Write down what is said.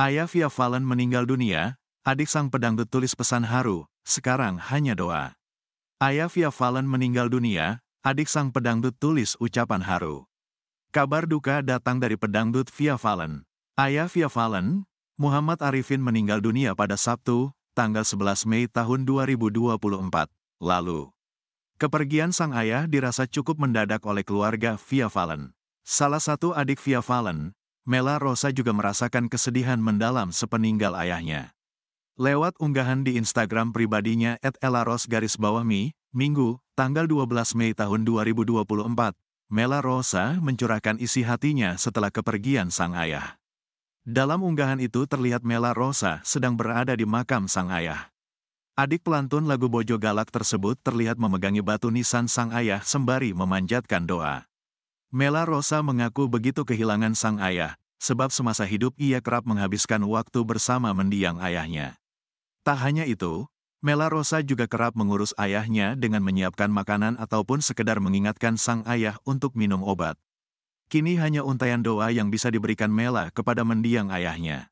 Ayah Via Fallen meninggal dunia, adik sang pedangdut tulis pesan haru, sekarang hanya doa. Ayah Via Fallen meninggal dunia, adik sang pedangdut tulis ucapan haru. Kabar duka datang dari pedangdut Via Fallen. Ayah Via Fallen, Muhammad Arifin meninggal dunia pada Sabtu, tanggal 11 Mei tahun 2024. Lalu, kepergian sang ayah dirasa cukup mendadak oleh keluarga Via Fallen. Salah satu adik Via Fallen, Mela Rosa juga merasakan kesedihan mendalam sepeninggal ayahnya. Lewat unggahan di Instagram pribadinya at elaros garis bawah mi, Minggu, tanggal 12 Mei tahun 2024, Mela Rosa mencurahkan isi hatinya setelah kepergian sang ayah. Dalam unggahan itu terlihat Mela Rosa sedang berada di makam sang ayah. Adik pelantun lagu Bojo Galak tersebut terlihat memegangi batu nisan sang ayah sembari memanjatkan doa. Mela Rosa mengaku begitu kehilangan sang ayah, sebab semasa hidup ia kerap menghabiskan waktu bersama mendiang ayahnya. Tak hanya itu, Mela Rosa juga kerap mengurus ayahnya dengan menyiapkan makanan ataupun sekedar mengingatkan sang ayah untuk minum obat. Kini hanya untayan doa yang bisa diberikan Mela kepada mendiang ayahnya.